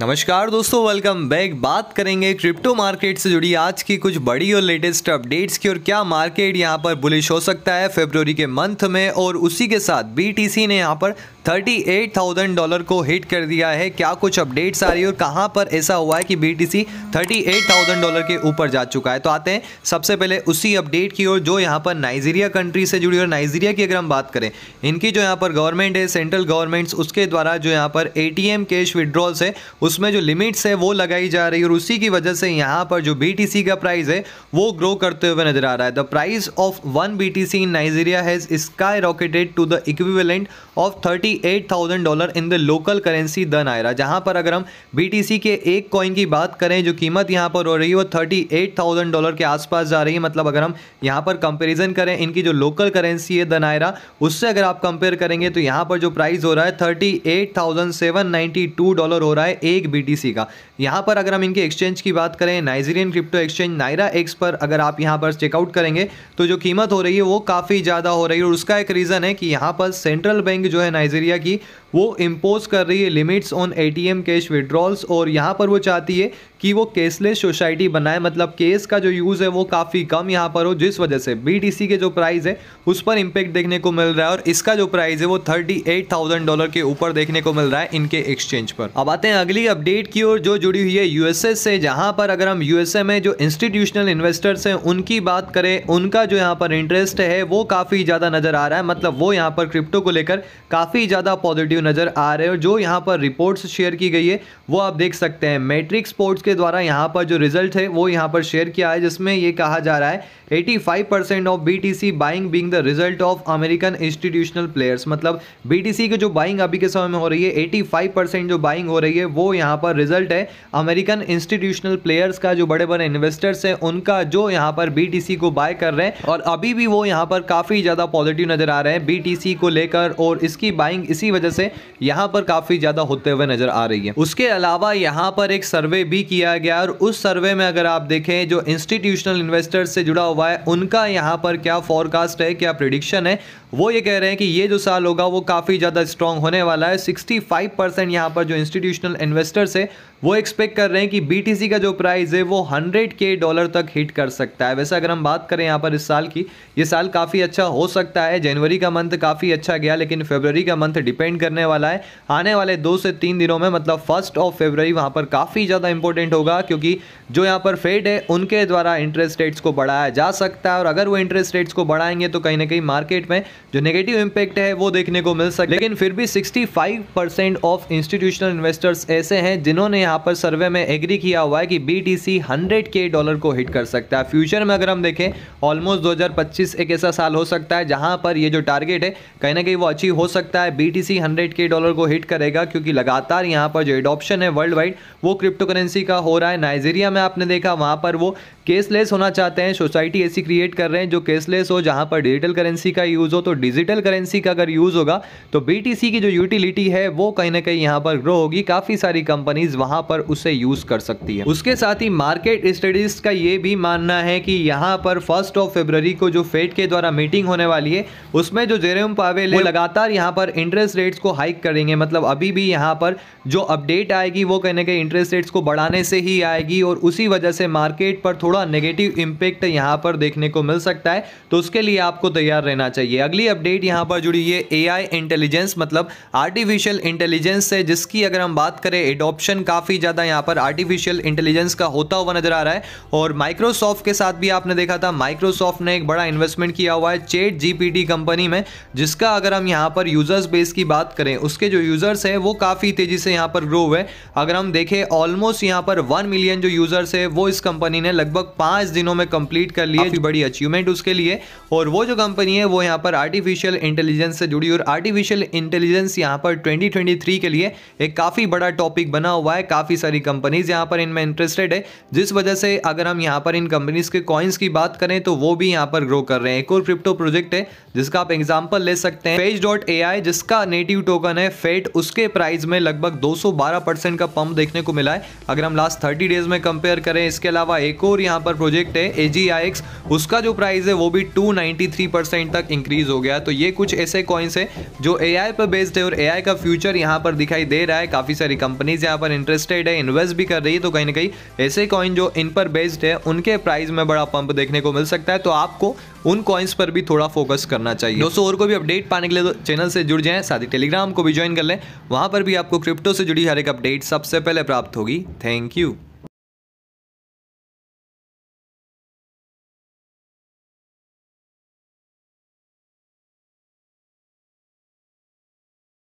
नमस्कार दोस्तों welcome back बात करेंगे क्रिप्टो मार्केट से जुड़ी आज की कुछ बड़ी और लेटेस्ट अपडेट्स की और क्या मार्केट यहां पर बुलिश हो सकता है फेब्रवरी के मंथ में और उसी के साथ बीटीसी ने यहां पर 38,000 डॉलर को हिट कर दिया है क्या कुछ अपडेट्स आ रही है और कहां पर ऐसा हुआ है कि बीटीसी 38,000 डॉलर के ऊपर जा चुका है तो आते हैं सबसे पहले उसी अपडेट की ओर जो यहां पर नाइजीरिया कंट्री से जुड़ी और नाइजीरिया की अगर हम बात करें इनकी जो यहाँ पर गवर्नमेंट है सेंट्रल गवर्नमेंट्स उसके द्वारा जो यहाँ पर ए कैश विड्रॉल्स है उसमें जो लिमिट्स है वो लगाई जा रही है और उसी की वजह से यहाँ पर जो बी का प्राइस है वो ग्रो करते हुए नजर आ रहा है the price of one B in Nigeria has skyrocketed to the equivalent of thirty eight thousand dollar in the local currency the naira जहाँ पर अगर हम बी के एक कॉइन की बात करें जो कीमत यहाँ पर हो रही है वो थर्टी एट थाउजेंड डॉलर के आसपास जा रही है मतलब अगर हम यहाँ पर कंपेरिजन करें इनकी जो लोकल करेंसी है द नायरा उससे अगर आप कंपेयर करेंगे तो यहाँ पर जो प्राइस हो रहा है thirty eight thousand seven ninety two dollar हो रहा है एक बीटीसी का यहाँ पर अगर हम इनके एक्सचेंज की बात करें Nigerian crypto exchange naira X पर अगर आप यहाँ पर चेकआउट करेंगे तो जो कीमत हो रही है वो काफ़ी ज़्यादा हो रही है और उसका एक रीज़न है कि यहाँ पर सेंट्रल बैंक जो है नाइजीरिया की वो इम्पोज कर रही है limits on A M cash withdrawals और यहाँ पर वो चाहती है कि वो कैशलेस सोसाइटी बनाए मतलब केस का जो यूज़ है वो काफ़ी कम यहाँ पर हो जिस वजह से सी के जो प्राइस है उस पर इम्पेक्ट देखने को मिल रहा है और इसका जो प्राइस है वो थर्टी एट थाउजेंड डॉलर के ऊपर देखने को मिल रहा है इनके एक्सचेंज पर अब आते हैं अगली अपडेट की ओर जो जुड़ी हुई है यूएसए से जहाँ पर अगर हम यूएसए में जो इंस्टीट्यूशनल इन्वेस्टर्स हैं उनकी बात करें उनका जो यहाँ पर इंटरेस्ट है वो काफ़ी ज़्यादा नज़र आ रहा है मतलब वो यहाँ पर क्रिप्टो को लेकर काफ़ी ज़्यादा पॉजिटिव नज़र आ रहे हो जो यहाँ पर रिपोर्ट्स शेयर की गई है वो आप देख सकते हैं मैट्रिक स्पोर्ट्स के द्वारा यहाँ पर जो रिजल्ट है वो यहाँ पर शेयर किया है जिसमें ये कहा जा रहा है 85 percent of B T C buying being the result of American institutional players मतलब बी टी सी की जो बाइंग अभी के समय में हो रही है 85 परसेंट जो बाइंग हो रही है वो यहाँ पर रिजल्ट है अमेरिकन इंस्टीट्यूशनल प्लेयर्स का जो बड़े बड़े इन्वेस्टर्स हैं उनका जो यहाँ पर बी टी सी को बाय कर रहे हैं और अभी भी वो यहाँ पर काफ़ी ज़्यादा पॉजिटिव नज़र आ रहे हैं बी टी सी को लेकर और इसकी बाइंग इसी वजह से है यहाँ पर काफ़ी ज़्यादा होते हुए नज़र आ रही है उसके अलावा यहाँ पर एक सर्वे भी किया गया और उस सर्वे में अगर आप देखें जो इंस्टीट्यूशनल इन्वेस्टर्स से जुड़ा हुआ है उनका यहाँ पर क्या फॉरकास्ट है क्या प्रिडिक्शन है वो ये कह रहे हैं कि ये जो साल होगा वो काफ़ी ज़्यादा स्ट्रॉन्ग होने वाला है 65 परसेंट यहाँ पर जो इंस्टीट्यूशनल इन्वेस्टर्स है वो एक्सपेक्ट कर रहे हैं कि बीटीसी का जो प्राइस है वो 100 के डॉलर तक हिट कर सकता है वैसे अगर हम बात करें यहाँ पर इस साल की ये साल काफ़ी अच्छा हो सकता है जनवरी का मंथ काफ़ी अच्छा गया लेकिन फेबर का मंथ डिपेंड करने करने वाला है आने वाले दो से तीन दिनों में मतलब फर्स्ट ऑफ फेबररी वहाँ पर काफ़ी ज़्यादा इंपॉर्टेंट होगा क्योंकि जो यहाँ पर फेड है उनके द्वारा इंटरेस्ट रेट्स को बढ़ाया जा सकता है और अगर वो इंटरेस्ट रेट्स को बढ़ाएंगे तो कहीं ना कहीं मार्केट में जो नेगेटिव इम्पैक्ट है वो देखने को मिल सकता है लेकिन फिर भी सिक्सटी ऑफ इंस्टीट्यूशनल इन्वेस्टर्स ऐसे हैं जिन्होंने यहाँ पर सर्वे में एग्री किया हुआ है कि बी टी के डॉलर को हिट कर सकता है फ्यूचर में अगर हम देखें ऑलमोस्ट दो एक ऐसा साल हो सकता है जहाँ पर ये जो टारगेट है कहीं ना कहीं वो अचीव हो सकता है बी टी सी 108 के डॉलर को हिट करेगा क्योंकि लगातार यहाँ पर जो एडॉप्शन है वर्ल्ड वाइड वो क्रिप्टो करेंसी का हो रहा है नाइजीरिया में आपने देखा वहाँ पर वो केसलेस होना चाहते हैं सोसाइटी ऐसी क्रिएट कर रहे हैं जो केसलेस हो जहाँ पर डिजिटल करेंसी का यूज़ हो तो डिजिटल करेंसी का अगर यूज़ होगा तो बी की जो यूटिलिटी है वो कहीं ना कहीं यहाँ पर ग्रो होगी काफ़ी सारी कंपनीज वहाँ पर उसे यूज़ कर सकती है उसके साथ ही मार्केट स्टडीज का ये भी मानना है कि यहाँ पर फर्स्ट ऑफ फेब्रवरी को जो फेड के द्वारा मीटिंग होने वाली है उसमें जो जेरेम पावेल लगातार यहाँ पर इंटरेस्ट रेट्स को हाइक करेंगे मतलब अभी भी यहाँ पर जो अपडेट आएगी वो कहने के इंटरेस्ट रेट्स को बढ़ाने से ही आएगी और उसी वजह से मार्केट पर थोड़ा नेगेटिव इम्पेक्ट यहाँ पर देखने को मिल सकता है तो उसके लिए आपको तैयार रहना चाहिए अगली अपडेट यहाँ पर जुड़ी मतलब है ए इंटेलिजेंस मतलब आर्टिफिशियल इंटेलिजेंस से जिसकी अगर हम बात करें एडोप्शन काफ़ी ज़्यादा यहाँ पर आर्टिफिशियल इंटेलिजेंस का होता हुआ नजर आ रहा है और माइक्रोसॉफ्ट के साथ भी आपने देखा था माइक्रोसॉफ्ट ने एक बड़ा इन्वेस्टमेंट किया हुआ है चेट जीपीटी कंपनी में जिसका अगर हम यहाँ पर यूजर्स बेस की बात करें करें उसके जो यूज़र्स हैं वो काफ़ी तेज़ी से यहाँ पर ग्रो हुए अगर हम देखें ऑलमोस्ट यहाँ पर वन मिलियन जो यूज़र्स है वो इस कंपनी ने लगभग पाँच दिनों में कंप्लीट कर लिए बड़ी अचीवमेंट उसके लिए और वो जो कंपनी है वो यहाँ पर आर्टिफिशियल इंटेलिजेंस से जुड़ी और आर्टिफिशियल इंटेलिजेंस यहाँ पर ट्वेंटी के लिए एक काफ़ी बड़ा टॉपिक बना हुआ है काफ़ी सारी कंपनीज यहाँ पर इनमें इंटरेस्टेड है जिस वजह से अगर हम यहाँ पर इन कंपनीज के कॉइन्स की बात करें तो वो भी यहाँ पर ग्रो कर रहे हैं एक और क्रिप्टो प्रोजेक्ट है जिसका आप एग्जाम्पल ले सकते हैं पेज डॉट जिसका नेटिव टोकन टोकन है फेट उसके प्राइस में लगभग 212 परसेंट का पंप देखने को मिला है अगर हम लास्ट 30 डेज में कंपेयर करें इसके अलावा एक और यहाँ पर प्रोजेक्ट है एजीआईएक्स उसका जो प्राइस है वो भी 293 परसेंट तक इंक्रीज हो गया तो ये कुछ ऐसे कॉइन्स है जो ए पर बेस्ड है और ए का फ्यूचर यहाँ पर दिखाई दे रहा है काफ़ी सारी कंपनीज यहाँ पर इंटरेस्टेड है इन्वेस्ट भी कर रही है तो कहीं ना कहीं ऐसे कॉइन जो इन पर बेस्ड है उनके प्राइस में बड़ा पंप देखने को मिल सकता है तो आपको उन कॉइन्स पर भी थोड़ा फोकस करना चाहिए दोस्तों और को भी अपडेट पाने के लिए चैनल तो से जुड़ जाए साथ ही टेलीग्राम को भी ज्वाइन कर लें वहाँ पर भी आपको क्रिप्टो से जुड़ी हर एक अपडेट सबसे पहले प्राप्त होगी थैंक यू